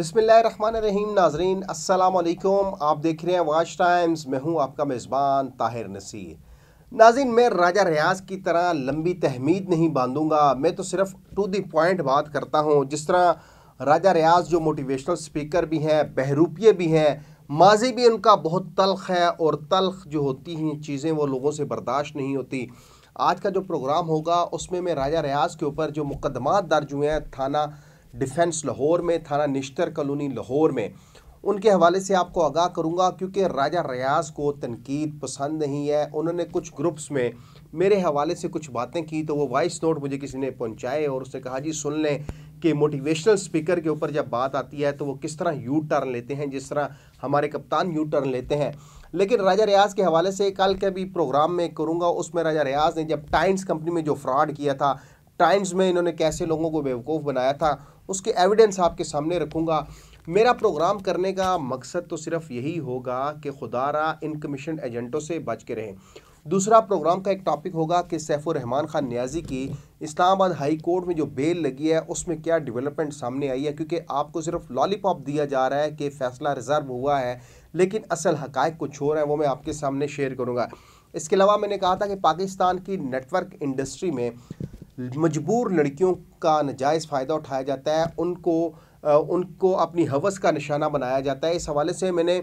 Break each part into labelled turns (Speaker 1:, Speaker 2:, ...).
Speaker 1: बिसमीम नाजरीन असल आप देख रहे हैं वाच टाइम्स मैं हूं आपका मेज़बान ताहिर नसीर नाजिन मैं राजा रियाज की तरह लंबी तहमीद नहीं बांधूंगा मैं तो सिर्फ टू दी पॉइंट बात करता हूं जिस तरह राजा रियाज जो मोटिवेशनल स्पीकर भी हैं बहरूपिये भी हैं माजी भी उनका बहुत तलख है और तलख जो होती हैं चीज़ें वो लोगों से बर्दाश्त नहीं होती आज का जो प्रोग्राम होगा उसमें मैं राजा रियाज के ऊपर जो मुकदमा दर्ज हुए हैं थाना डिफेंस लाहौर में थाना निश्तर कॉलोनी लाहौर में उनके हवाले से आपको आगाह करूंगा क्योंकि राजा रियाज को तनकीद पसंद नहीं है उन्होंने कुछ ग्रुप्स में मेरे हवाले से कुछ बातें की तो वो वॉइस नोट मुझे किसी ने पहुंचाए और उसने कहा जी सुन लें कि मोटिवेशनल स्पीकर के ऊपर जब बात आती है तो वो किस तरह यू टर्न लेते हैं जिस तरह हमारे कप्तान यू टर्न लेते हैं लेकिन राजा रियाज के हवाले से कल के भी प्रोग्राम में करूँगा उसमें राजा रियाज ने जब टाइम्स कंपनी में जो फ्रॉड किया था टाइम्स में इन्होंने कैसे लोगों को बेवकूफ़ बनाया था उसके एविडेंस आपके सामने रखूँगा मेरा प्रोग्राम करने का मकसद तो सिर्फ यही होगा कि खुदारा इन कमीशन एजेंटों से बच के रहें दूसरा प्रोग्राम का एक टॉपिक होगा कि सैफुर रहमान खान न्याजी की इस्लामाबाद हाई कोर्ट में जो बेल लगी है उसमें क्या डेवलपमेंट सामने आई है क्योंकि आपको सिर्फ लॉलीपॉप दिया जा रहा है कि फैसला रिजर्व हुआ है लेकिन असल हकायक कुछ रहा है वो मैं आपके सामने शेयर करूँगा इसके अलावा मैंने कहा था कि पाकिस्तान की नेटवर्क इंडस्ट्री में मजबूर लड़कियों का नजायज़ फ़ायदा उठाया जाता है उनको उनको अपनी हवस का निशाना बनाया जाता है इस हवाले से मैंने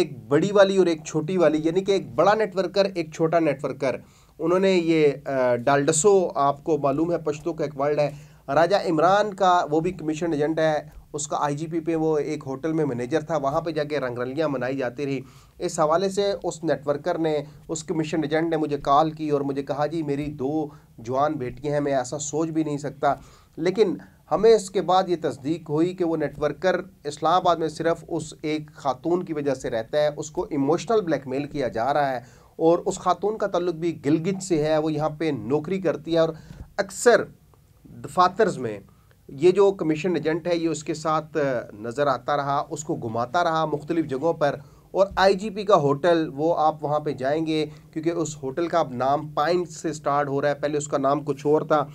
Speaker 1: एक बड़ी वाली और एक छोटी वाली यानी कि एक बड़ा नेटवर्कर एक छोटा नेटवर्कर उन्होंने ये डालडसो आपको मालूम है पश्तों का एक वर्ल्ड है राजा इमरान का वो भी कमीशन एजेंट है उसका आईजीपी पे वो एक होटल में मैनेजर था वहाँ पे जाके रंगरलियाँ मनाई जाती रही इस हवाले से उस नेटवर्कर ने उस कमीशन एजेंट ने मुझे कॉल की और मुझे कहा जी मेरी दो जवान बेटियां हैं मैं ऐसा सोच भी नहीं सकता लेकिन हमें इसके बाद ये तस्दीक हुई कि वो नेटवर्कर इस्लामाबाद में सिर्फ उस एक खातून की वजह से रहता है उसको इमोशनल ब्लैकमेल किया जा रहा है और उस खातून का तल्लुक भी गिलगित से है वो यहाँ पे नौकरी करती है और अक्सर दफातर्स में ये जो कमीशन एजेंट है ये उसके साथ नज़र आता रहा उसको घुमाता रहा मुख्तलिफ़ जगहों पर और आईजीपी का होटल वो आप वहाँ पे जाएंगे क्योंकि उस होटल का अब नाम पाइन से स्टार्ट हो रहा है पहले उसका नाम कुछ और था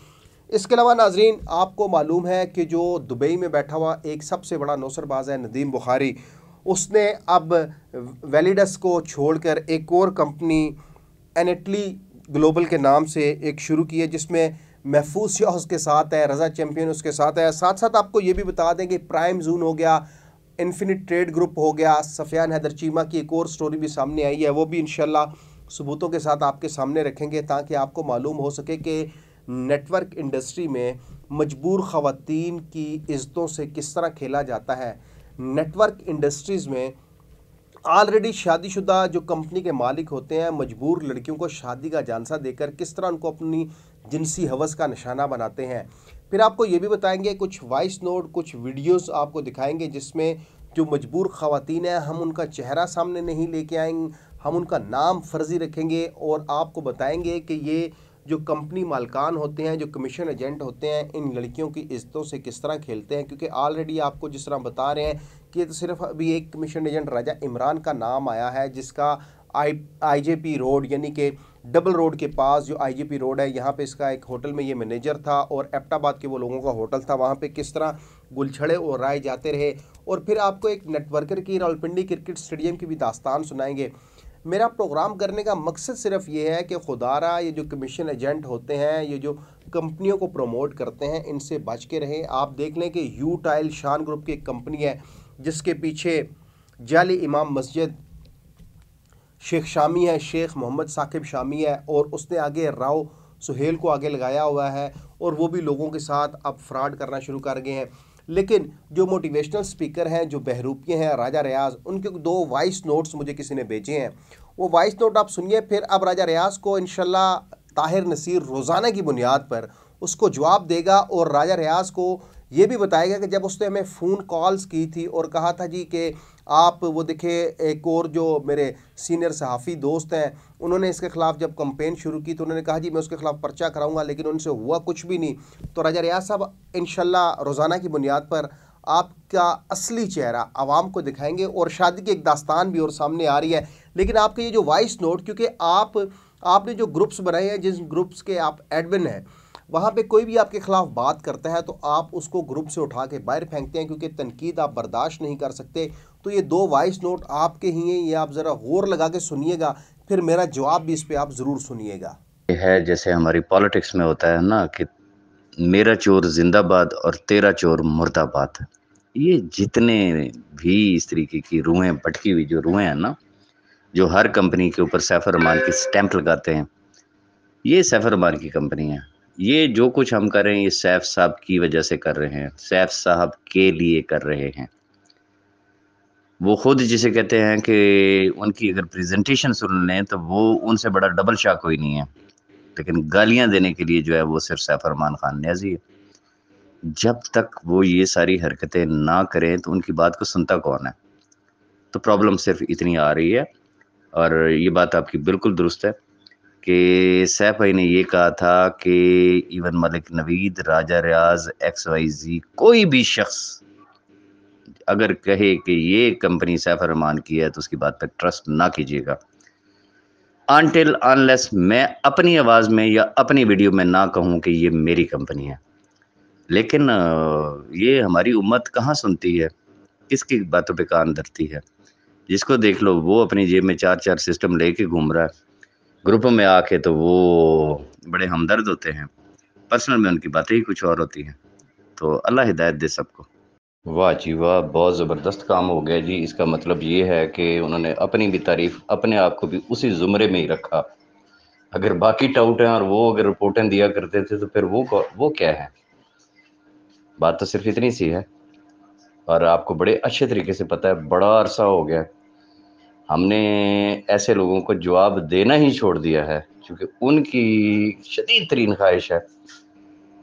Speaker 1: इसके अलावा नाजरीन आपको मालूम है कि जो दुबई में बैठा हुआ एक सबसे बड़ा नौसरबाज है नदीम बुखारी उसने अब वेलिडस को छोड़कर एक और कंपनी एनेटली ग्लोबल e के नाम से एक शुरू की है जिसमें महफूज शाह उसके साथ है रज़ा चैम्पियन उसके साथ है साथ साथ आपको ये भी बता दें कि प्राइम जून हो गया इन्फिनिट ट्रेड ग्रुप हो गया सफियान हैदर चीमा की एक और स्टोरी भी सामने आई है वो भी इन सबूतों के साथ आपके सामने रखेंगे ताकि आपको मालूम हो सके कि नेटवर्क इंडस्ट्री में मजबूर ख़वातीन की इज़्ज़तों से किस तरह खेला जाता है नेटवर्क इंडस्ट्रीज़ में ऑलरेडी शादीशुदा जो कंपनी के मालिक होते हैं मजबूर लड़कियों को शादी का जानसा देकर किस तरह उनको अपनी जिनसी हवस का निशाना बनाते हैं फिर आपको ये भी बताएंगे कुछ वॉइस नोट कुछ वीडियोस आपको दिखाएंगे जिसमें जो मजबूर ख़वान हैं हम उनका चेहरा सामने नहीं लेके आएंगे हम उनका नाम फर्जी रखेंगे और आपको बताएंगे कि ये जो कंपनी मालकान होते हैं जो कमीशन एजेंट होते हैं इन लड़कियों की इज्जतों से किस तरह खेलते हैं क्योंकि ऑलरेडी आपको जिस तरह बता रहे हैं कि तो सिर्फ अभी एक कमीशन एजेंट राजा इमरान का नाम आया है जिसका आई आईजेपी रोड यानी कि डबल रोड के पास जो आईजीपी रोड है यहाँ पे इसका एक होटल में ये मैनेजर था और एपटाबाद के वो लोगों का होटल था वहाँ पे किस तरह गुलछड़े और राय जाते रहे और फिर आपको एक नेटवर्कर की रावलपिंडी क्रिकेट स्टेडियम की भी दास्तान सुनाएंगे मेरा प्रोग्राम करने का मकसद सिर्फ ये है कि खुदारा ये जो कमीशन एजेंट होते हैं ये जो कंपनियों को प्रमोट करते हैं इनसे बच के रहें आप देख लें कि यू टाइल शान ग्रुप की एक कंपनी है जिसके पीछे जाली इमाम मस्जिद शेख शामी है शेख मोहम्मद साकिब शामी है और उसने आगे राव सुहेल को आगे लगाया हुआ है और वो भी लोगों के साथ अब फ्रॉड करना शुरू कर गए हैं लेकिन जो मोटिवेशनल स्पीकर हैं जो बहरूपी हैं राजा रियाज उनके दो वॉइस नोट्स मुझे किसी ने भेजे हैं वो वॉइस नोट आप सुनिए फिर अब राजा रियाज को इन ताहिर नसीर रोज़ाना की बुनियाद पर उसको जवाब देगा और राजा रियाज को ये भी बताएगा कि जब उसने हमें फ़ोन कॉल्स की थी और कहा था जी कि आप वो देखे एक और जो मेरे सीनियर सहाफ़ी दोस्त हैं उन्होंने इसके ख़िलाफ़ जब कंपेन शुरू की तो उन्होंने कहा जी मैं उसके ख़िलाफ़ पर्चा कराऊंगा लेकिन उनसे हुआ कुछ भी नहीं तो राजा रियाज साहब इन रोज़ाना की बुनियाद पर आपका असली चेहरा आवाम को दिखाएंगे और शादी की एक दास्तान भी और सामने आ रही है लेकिन आपके ये जो वॉइस नोट क्योंकि आप आपने जो ग्रुप्स बनाए हैं जिस ग्रुप्स के आप एडमिन हैं वहाँ पे कोई भी आपके ख़िलाफ़ बात करता है तो आप उसको ग्रुप से उठा के बाहर फेंकते हैं क्योंकि तनकीद आप बर्दाश्त नहीं कर सकते तो ये दो वॉइस नोट आपके ही हैं ये आप ज़रा होर लगा के सुनिएगा फिर मेरा जवाब भी इस पे आप ज़रूर सुनिएगा
Speaker 2: है जैसे हमारी पॉलिटिक्स में होता है ना कि मेरा चोर जिंदाबाद और तेरा चोर मुर्दाबाद ये जितने भी इस तरीके की रूहें भटकी हुई जो रूहें हैं ना जो हर कंपनी के ऊपर सैफर रहमान की स्टैंप लगाते हैं ये सैफर रहमान की कंपनी है ये जो कुछ हम कर रहे हैं ये सैफ साहब की वजह से कर रहे हैं सैफ साहब के लिए कर रहे हैं वो खुद जिसे कहते हैं कि उनकी अगर प्रेजेंटेशन सुन लें तो वो उनसे बड़ा डबल शाक कोई नहीं है लेकिन गालियां देने के लिए जो है वो सिर्फ सैफ खान न्याजी है जब तक वो ये सारी हरकतें ना करें तो उनकी बात को सुनता कौन है तो प्रॉब्लम सिर्फ इतनी आ रही है और ये बात आपकी बिल्कुल दुरुस्त है कि सैफ भाई ने ये कहा था कि even Malik Naveed Raja Riaz X Y Z कोई भी शख्स अगर कहे कि ये कंपनी सैफ रहमान की है तो उसकी बात पर ट्रस्ट ना कीजिएगा आंटिल अनलेस मैं अपनी आवाज़ में या अपनी वीडियो में ना कहूँ कि ये मेरी कंपनी है लेकिन ये हमारी उम्मत कहाँ सुनती है किसकी बातों पे कान धरती है जिसको देख लो वो अपनी जेब में चार चार सिस्टम लेके घूम रहा है ग्रुप में आके तो वो बड़े हमदर्द होते हैं पर्सनल में उनकी बातें ही कुछ और होती हैं तो अल्लाह हिदायत दे सबको वाह जी वाह बहुत ज़बरदस्त काम हो गया जी इसका मतलब ये है कि उन्होंने अपनी भी तारीफ अपने आप को भी उसी ज़ुमरे में ही रखा अगर बाकी टाउट हैं और वो अगर रिपोर्टें दिया करते थे तो फिर वो वो क्या है बात तो सिर्फ इतनी सी है और आपको बड़े अच्छे तरीके से पता है बड़ा अरसा हो गया हमने ऐसे लोगों को जवाब देना ही छोड़ दिया है क्योंकि उनकी शदीद तरीन ख्वाहिश है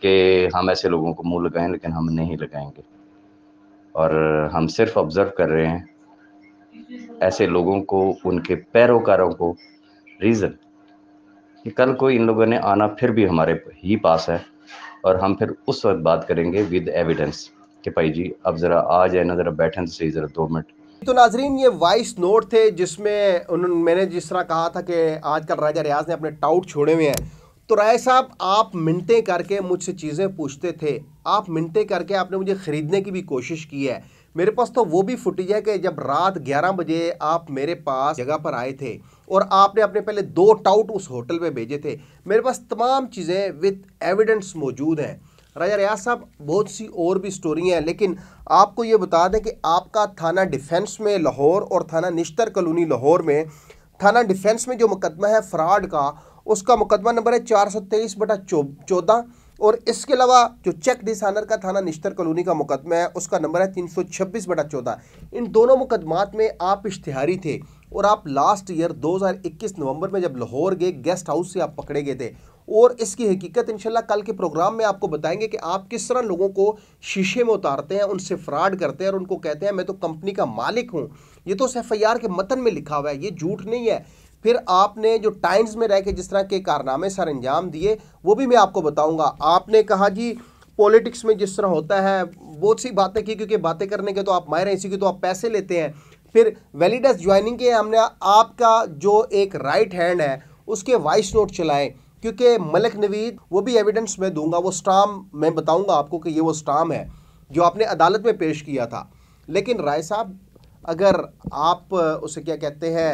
Speaker 2: कि हम ऐसे लोगों को मुँह लगाएं लेकिन हम नहीं लगाएंगे और हम सिर्फ ऑब्ज़र्व कर रहे हैं ऐसे लोगों को उनके पैरोकारों को रीज़न कि कल को इन लोगों ने आना फिर भी हमारे ही पास है और हम फिर उस वक्त बात करेंगे विद एविडेंस कि भाई जी अब ज़रा आ जाए ना ज़रा बैठन सही ज़रा दो मिनट
Speaker 1: तो नाजरीन ये वॉइस नोट थे जिसमें उन्होंने मैंने जिस तरह कहा था कि आजकल राजा रियाज ने अपने टाउट छोड़े हुए हैं तो राय साहब आप मिनटें करके मुझसे चीज़ें पूछते थे आप मिनटें करके आपने मुझे ख़रीदने की भी कोशिश की है मेरे पास तो वो भी फुटेज है कि जब रात 11 बजे आप मेरे पास जगह पर आए थे और आपने अपने पहले दो टाउट उस होटल में भेजे थे मेरे पास तमाम चीज़ें विद एविडेंस मौजूद हैं राजा रियाज साहब बहुत सी और भी स्टोरी हैं लेकिन आपको ये बता दें कि आपका थाना डिफेंस में लाहौर और थाना निश्तर कलोनी लाहौर में थाना डिफेंस में जो मुकदमा है फ्रॉड का उसका मुकदमा नंबर है चार सौ तेईस बटा चौदह और इसके अलावा जो चेक डिसानर का थाना निश्तर कॉलोनी का मुकदमा है उसका नंबर है तीन सौ छब्बीस बटा चौदह इन दोनों मुकदमात में आप इश्तिहारी थे और आप लास्ट ईयर 2021 नवंबर में जब लाहौर गए गेस्ट हाउस से आप पकड़े गए थे और इसकी हकीकत इंशाल्लाह कल के प्रोग्राम में आपको बताएंगे कि आप किस तरह लोगों को शीशे में उतारते हैं उनसे फ्रॉड करते हैं और उनको कहते हैं मैं तो कंपनी का मालिक हूँ ये तो उस एफ के मतन में लिखा हुआ है ये झूठ नहीं है फिर आपने जो टाइम्स में रह के जिस तरह के कारनामे सर अंजाम दिए वो भी मैं आपको बताऊंगा आपने कहा जी पॉलिटिक्स में जिस तरह होता है बहुत सी बातें की क्योंकि बातें करने के तो आप माहिर हैं इसी के तो आप पैसे लेते हैं फिर वैलिडस ज्वाइनिंग के हमने आपका जो एक राइट हैंड है उसके वाइस नोट चलाएँ क्योंकि मलिक नवीद वो भी एविडेंस मैं दूंगा वो स्टाम मैं बताऊंगा आपको कि ये वो स्टाम है जो आपने अदालत में पेश किया था लेकिन राय साहब अगर आप उसे क्या कहते हैं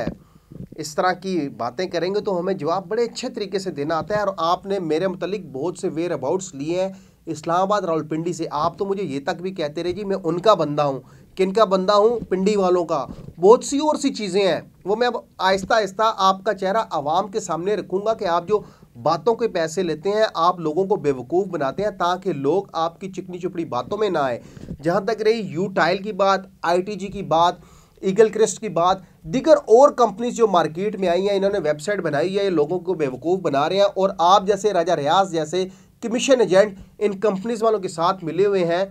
Speaker 1: इस तरह की बातें करेंगे तो हमें जवाब बड़े अच्छे तरीके से देना आता है और आपने मेरे मतलब बहुत से वेयर अबाउट्स लिए हैं इस्लामाबाद रावलपिंडी से आप तो मुझे ये तक भी कहते रहे जी मैं उनका बंदा हूँ किन का बंदा हूँ पिंडी वालों का बहुत सी और सी चीज़ें हैं वो मैं अब आहिस्ता आहिस्ता आपका चेहरा आवाम के सामने रखूँगा कि आप जो बातों के पैसे लेते हैं आप लोगों को बेवकूफ़ बनाते हैं ताकि लोग आपकी चिकनी चुपड़ी बातों में ना आए जहाँ तक रही यू टाइल की बात जी की बात ईगल क्रेस्ट की बात दिगर और कंपनीज जो मार्केट में आई हैं इन्होंने वेबसाइट बनाई है ये लोगों को बेवकूफ़ बना रहे हैं और आप जैसे राजा रियाज जैसे कमीशन एजेंट इन कंपनीज वालों के साथ मिले हुए हैं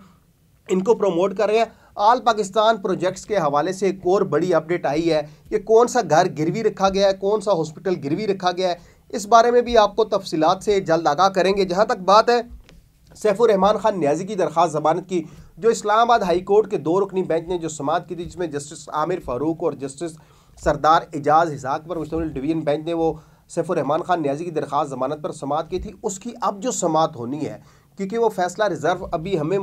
Speaker 1: इनको प्रमोट कर रहे हैं आल पाकिस्तान प्रोजेक्ट्स के हवाले से एक और बड़ी अपडेट आई है कि कौन सा घर गिरवी रखा गया है कौन सा हॉस्पिटल गिरवी रखा गया है इस बारे में भी आपको तफसीत से जल्द आगाह करेंगे जहाँ तक बात है सैफुररहमान खान न्याजी की दरख्वास्त जमानत की जो इस्लामाबाद हाईकोर्ट के दो रुकनी बेंच ने जो समात की थी जिसमें जस्टिस आमिर फारूक और जस्टिस सरदार एजाज हिजाक पर मुश्तम डिवीजन बेंच ने वो सैफुररहमान खान न्याजी की दरख्वास्त जमानत पर समात की थी उसकी अब जो समात होनी है क्योंकि वो फैसला रिज़र्व अभी हमें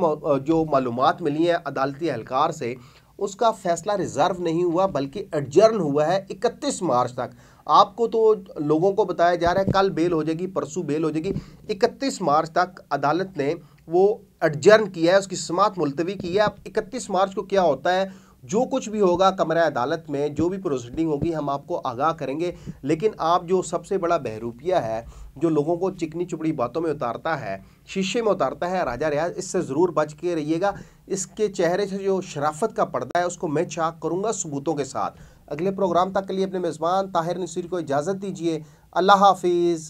Speaker 1: जो मालूम मिली हैं अदालती एहलकार से उसका फैसला रिज़र्व नहीं हुआ बल्कि एडजर्न हुआ है इकतीस मार्च तक आपको तो लोगों को बताया जा रहा है कल बेल हो जाएगी परसों बेल हो जाएगी इकतीस मार्च तक अदालत ने वो एडजर्न किया है उसकी समात मुलतवी की है अब इकतीस मार्च को क्या होता है जो कुछ भी होगा कमरा अदालत में जो भी प्रोसीडिंग होगी हम आपको आगाह करेंगे लेकिन आप जो सबसे बड़ा बहरूपिया है जो लोगों को चिकनी चुपड़ी बातों में उतारता है शीशे में उतारता है राजा रियाज इससे ज़रूर बच के रहिएगा इसके चेहरे से जो शराफत का पर्दा है उसको मैं चाक करूँगा सबूतों के साथ अगले प्रोग्राम तक के लिए अपने मेज़बान ताहिर नसीर को इजाज़त दीजिए अल्लाह हाफिज़